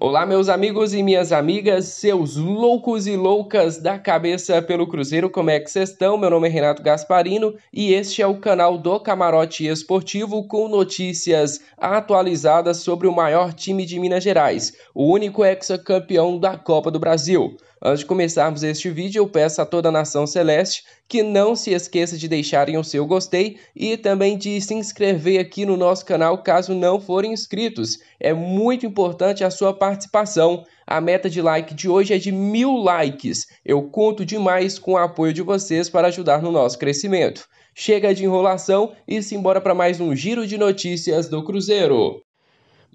Olá, meus amigos e minhas amigas, seus loucos e loucas da cabeça pelo Cruzeiro, como é que vocês estão? Meu nome é Renato Gasparino e este é o canal do Camarote Esportivo com notícias atualizadas sobre o maior time de Minas Gerais, o único ex-campeão da Copa do Brasil. Antes de começarmos este vídeo, eu peço a toda a nação celeste que não se esqueça de deixarem o seu gostei e também de se inscrever aqui no nosso canal caso não forem inscritos. É muito importante a sua participação. A meta de like de hoje é de mil likes. Eu conto demais com o apoio de vocês para ajudar no nosso crescimento. Chega de enrolação e simbora para mais um giro de notícias do Cruzeiro.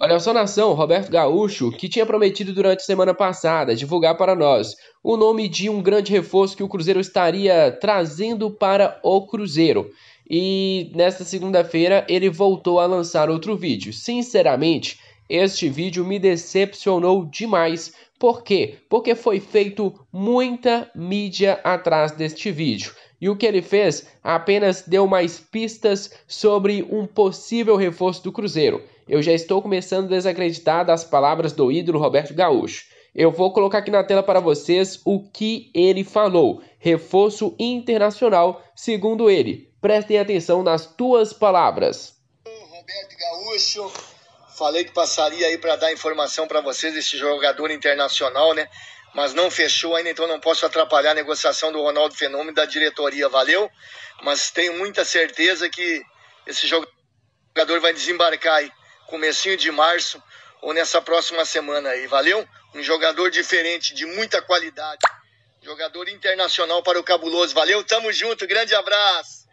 Olha só, nação, Roberto Gaúcho, que tinha prometido durante a semana passada divulgar para nós o nome de um grande reforço que o Cruzeiro estaria trazendo para o Cruzeiro. E nesta segunda-feira ele voltou a lançar outro vídeo. Sinceramente, este vídeo me decepcionou demais. Por quê? Porque foi feito muita mídia atrás deste vídeo. E o que ele fez apenas deu mais pistas sobre um possível reforço do Cruzeiro. Eu já estou começando a desacreditar das palavras do ídolo Roberto Gaúcho. Eu vou colocar aqui na tela para vocês o que ele falou. Reforço internacional, segundo ele. Prestem atenção nas tuas palavras. Roberto Gaúcho, falei que passaria aí para dar informação para vocês desse jogador internacional, né? Mas não fechou ainda, então não posso atrapalhar a negociação do Ronaldo Fenômeno e da diretoria, valeu? Mas tenho muita certeza que esse jogador vai desembarcar aí comecinho de março ou nessa próxima semana aí, valeu? Um jogador diferente, de muita qualidade. Jogador internacional para o Cabuloso. Valeu, tamo junto, grande abraço.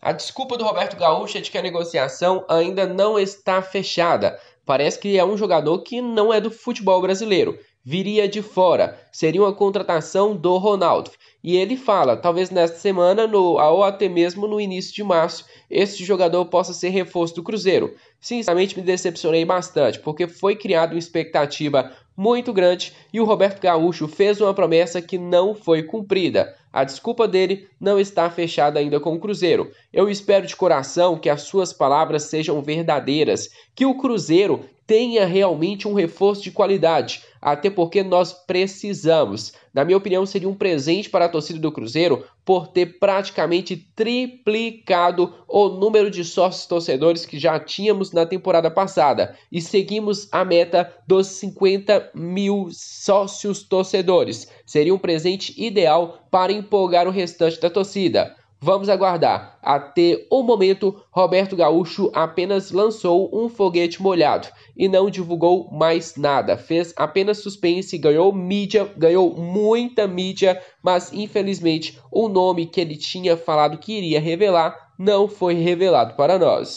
A desculpa do Roberto Gaúcho é de que a negociação ainda não está fechada. Parece que é um jogador que não é do futebol brasileiro viria de fora. Seria uma contratação do Ronaldo. E ele fala, talvez nesta semana no, ou até mesmo no início de março, este jogador possa ser reforço do Cruzeiro. Sinceramente, me decepcionei bastante, porque foi criada uma expectativa muito grande e o Roberto Gaúcho fez uma promessa que não foi cumprida. A desculpa dele não está fechada ainda com o Cruzeiro. Eu espero de coração que as suas palavras sejam verdadeiras, que o Cruzeiro tenha realmente um reforço de qualidade até porque nós precisamos. Na minha opinião, seria um presente para a torcida do Cruzeiro por ter praticamente triplicado o número de sócios torcedores que já tínhamos na temporada passada e seguimos a meta dos 50 mil sócios torcedores. Seria um presente ideal para empolgar o restante da torcida. Vamos aguardar. Até o momento, Roberto Gaúcho apenas lançou um foguete molhado e não divulgou mais nada. Fez apenas suspense, ganhou mídia, ganhou muita mídia, mas infelizmente o nome que ele tinha falado que iria revelar não foi revelado para nós.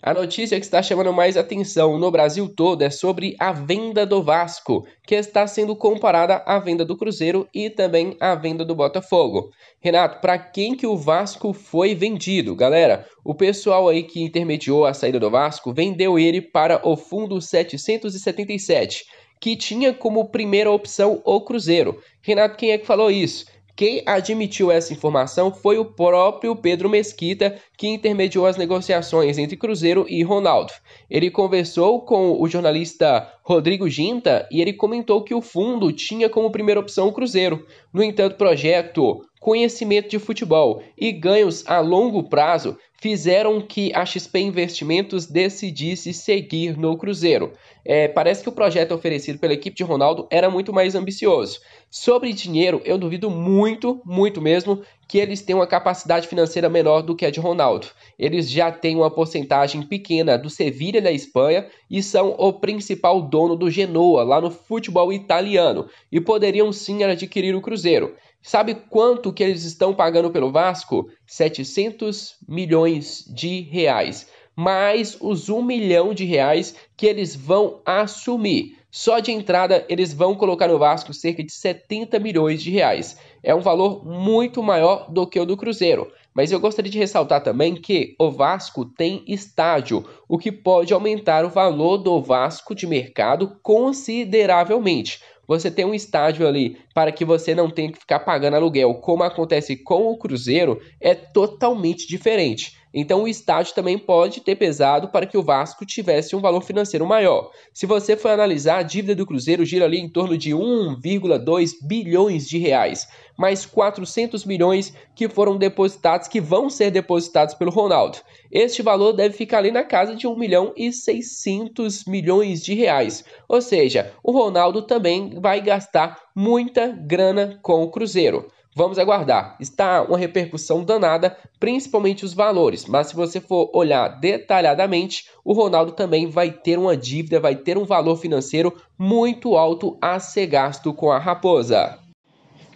A notícia que está chamando mais atenção no Brasil todo é sobre a venda do Vasco, que está sendo comparada à venda do Cruzeiro e também à venda do Botafogo. Renato, para quem que o Vasco foi vendido? Galera, o pessoal aí que intermediou a saída do Vasco vendeu ele para o fundo 777, que tinha como primeira opção o Cruzeiro. Renato, quem é que falou isso? Quem admitiu essa informação foi o próprio Pedro Mesquita, que intermediou as negociações entre Cruzeiro e Ronaldo. Ele conversou com o jornalista Rodrigo Ginta e ele comentou que o fundo tinha como primeira opção o Cruzeiro. No entanto, o projeto conhecimento de futebol e ganhos a longo prazo fizeram que a XP Investimentos decidisse seguir no Cruzeiro. É, parece que o projeto oferecido pela equipe de Ronaldo era muito mais ambicioso. Sobre dinheiro, eu duvido muito, muito mesmo, que eles tenham uma capacidade financeira menor do que a de Ronaldo. Eles já têm uma porcentagem pequena do Sevilha da Espanha e são o principal dono do Genoa lá no futebol italiano e poderiam sim adquirir o Cruzeiro. Sabe quanto que eles estão pagando pelo Vasco? 700 milhões de reais, mais os 1 milhão de reais que eles vão assumir. Só de entrada eles vão colocar no Vasco cerca de 70 milhões de reais. É um valor muito maior do que o do Cruzeiro. Mas eu gostaria de ressaltar também que o Vasco tem estádio, o que pode aumentar o valor do Vasco de mercado consideravelmente você tem um estádio ali para que você não tenha que ficar pagando aluguel, como acontece com o Cruzeiro, é totalmente diferente. Então o estádio também pode ter pesado para que o Vasco tivesse um valor financeiro maior. Se você for analisar, a dívida do Cruzeiro gira ali em torno de 1,2 bilhões de reais, mais 400 milhões que foram depositados, que vão ser depositados pelo Ronaldo. Este valor deve ficar ali na casa de 1 milhão e 600 milhões de reais. Ou seja, o Ronaldo também vai gastar muita grana com o Cruzeiro. Vamos aguardar. Está uma repercussão danada, principalmente os valores. Mas se você for olhar detalhadamente, o Ronaldo também vai ter uma dívida, vai ter um valor financeiro muito alto a ser gasto com a Raposa.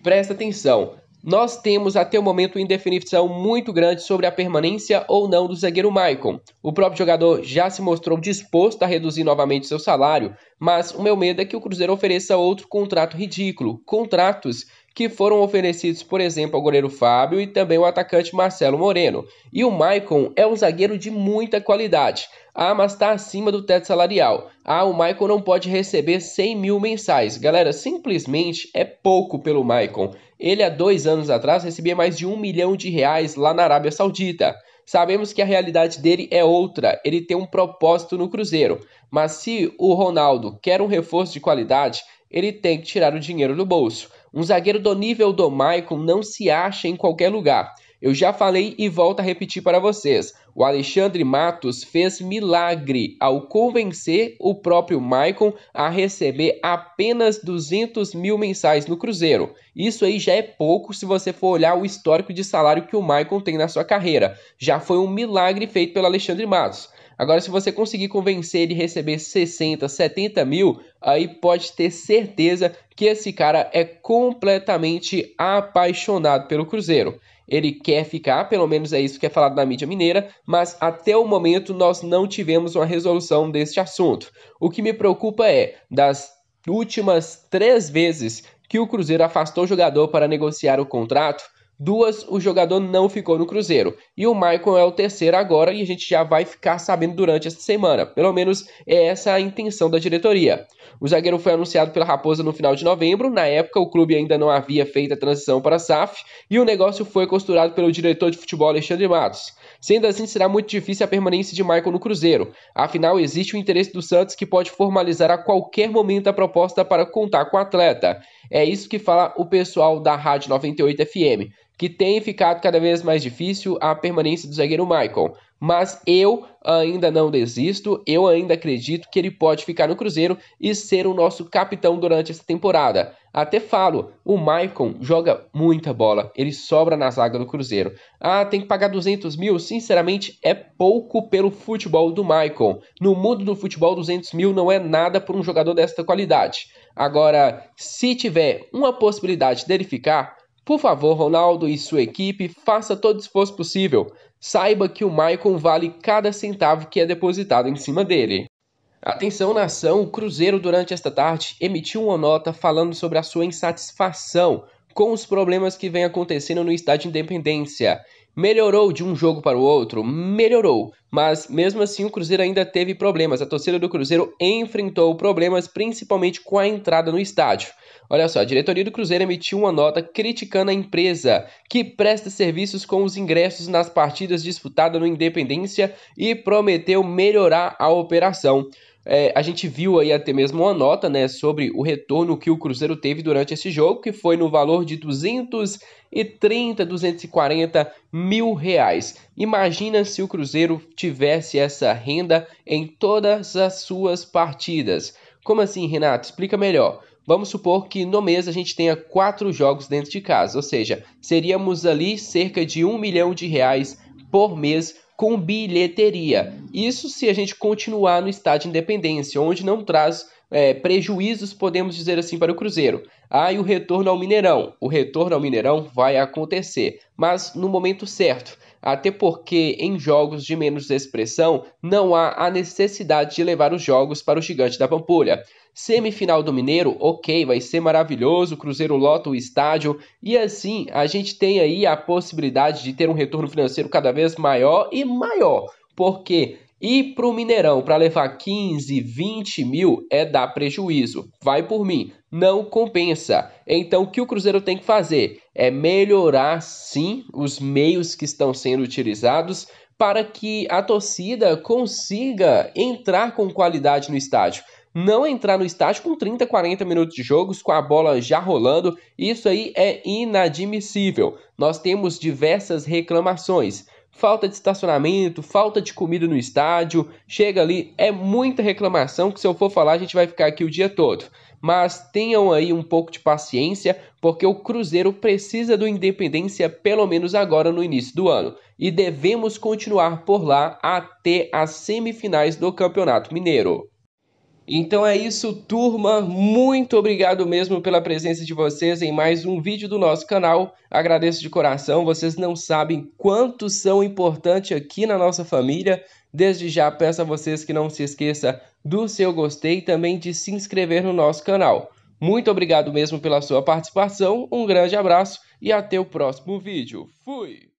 Presta atenção, nós temos até o momento indefinição muito grande sobre a permanência ou não do zagueiro Maicon. O próprio jogador já se mostrou disposto a reduzir novamente seu salário, mas o meu medo é que o Cruzeiro ofereça outro contrato ridículo. Contratos que foram oferecidos, por exemplo, ao goleiro Fábio e também ao atacante Marcelo Moreno. E o Maicon é um zagueiro de muita qualidade. Ah, mas está acima do teto salarial. Ah, o Maicon não pode receber 100 mil mensais. Galera, simplesmente é pouco pelo Maicon. Ele, há dois anos atrás, recebia mais de um milhão de reais lá na Arábia Saudita. Sabemos que a realidade dele é outra, ele tem um propósito no Cruzeiro. Mas se o Ronaldo quer um reforço de qualidade, ele tem que tirar o dinheiro do bolso. Um zagueiro do nível do Maicon não se acha em qualquer lugar. Eu já falei e volto a repetir para vocês. O Alexandre Matos fez milagre ao convencer o próprio Maicon a receber apenas 200 mil mensais no Cruzeiro. Isso aí já é pouco se você for olhar o histórico de salário que o Maicon tem na sua carreira. Já foi um milagre feito pelo Alexandre Matos. Agora, se você conseguir convencer ele a receber 60, 70 mil, aí pode ter certeza que esse cara é completamente apaixonado pelo Cruzeiro. Ele quer ficar, pelo menos é isso que é falado na mídia mineira, mas até o momento nós não tivemos uma resolução deste assunto. O que me preocupa é, das últimas três vezes que o Cruzeiro afastou o jogador para negociar o contrato, Duas, o jogador não ficou no Cruzeiro. E o Maicon é o terceiro agora e a gente já vai ficar sabendo durante esta semana. Pelo menos é essa a intenção da diretoria. O zagueiro foi anunciado pela Raposa no final de novembro. Na época, o clube ainda não havia feito a transição para a SAF e o negócio foi costurado pelo diretor de futebol Alexandre Matos. Sendo assim, será muito difícil a permanência de Michael no Cruzeiro. Afinal, existe o interesse do Santos que pode formalizar a qualquer momento a proposta para contar com o atleta. É isso que fala o pessoal da Rádio 98 FM, que tem ficado cada vez mais difícil a permanência do zagueiro Michael. Mas eu ainda não desisto, eu ainda acredito que ele pode ficar no Cruzeiro e ser o nosso capitão durante essa temporada. Até falo, o Maicon joga muita bola, ele sobra na zaga do Cruzeiro. Ah, tem que pagar 200 mil? Sinceramente, é pouco pelo futebol do Maicon. No mundo do futebol, 200 mil não é nada por um jogador desta qualidade. Agora, se tiver uma possibilidade dele ficar, por favor, Ronaldo e sua equipe, faça todo o esforço possível. Saiba que o Maicon vale cada centavo que é depositado em cima dele. Atenção nação, o Cruzeiro durante esta tarde emitiu uma nota falando sobre a sua insatisfação com os problemas que vem acontecendo no estádio Independência Melhorou de um jogo para o outro? Melhorou. Mas mesmo assim o Cruzeiro ainda teve problemas. A torcida do Cruzeiro enfrentou problemas, principalmente com a entrada no estádio. Olha só, a diretoria do Cruzeiro emitiu uma nota criticando a empresa que presta serviços com os ingressos nas partidas disputadas no Independência e prometeu melhorar a operação. É, a gente viu aí até mesmo uma nota né, sobre o retorno que o Cruzeiro teve durante esse jogo, que foi no valor de 230, 240 mil reais. Imagina se o Cruzeiro tivesse essa renda em todas as suas partidas. Como assim, Renato? Explica melhor. Vamos supor que no mês a gente tenha quatro jogos dentro de casa, ou seja, seríamos ali cerca de um milhão de reais por mês com bilheteria. Isso se a gente continuar no estádio Independência, onde não traz é, prejuízos, podemos dizer assim, para o Cruzeiro. Ah, e o retorno ao Mineirão. O retorno ao Mineirão vai acontecer, mas no momento certo. Até porque em jogos de menos expressão não há a necessidade de levar os jogos para o Gigante da Pampulha. Semifinal do Mineiro, ok, vai ser maravilhoso, o Cruzeiro lota o estádio e assim a gente tem aí a possibilidade de ter um retorno financeiro cada vez maior e maior, porque ir para o Mineirão para levar 15, 20 mil é dar prejuízo, vai por mim, não compensa. Então o que o Cruzeiro tem que fazer é melhorar sim os meios que estão sendo utilizados para que a torcida consiga entrar com qualidade no estádio não entrar no estádio com 30, 40 minutos de jogos, com a bola já rolando. Isso aí é inadmissível. Nós temos diversas reclamações. Falta de estacionamento, falta de comida no estádio, chega ali, é muita reclamação que se eu for falar a gente vai ficar aqui o dia todo. Mas tenham aí um pouco de paciência, porque o Cruzeiro precisa do Independência pelo menos agora no início do ano. E devemos continuar por lá até as semifinais do Campeonato Mineiro. Então é isso, turma. Muito obrigado mesmo pela presença de vocês em mais um vídeo do nosso canal. Agradeço de coração. Vocês não sabem quanto são importantes aqui na nossa família. Desde já peço a vocês que não se esqueça do seu gostei e também de se inscrever no nosso canal. Muito obrigado mesmo pela sua participação. Um grande abraço e até o próximo vídeo. Fui!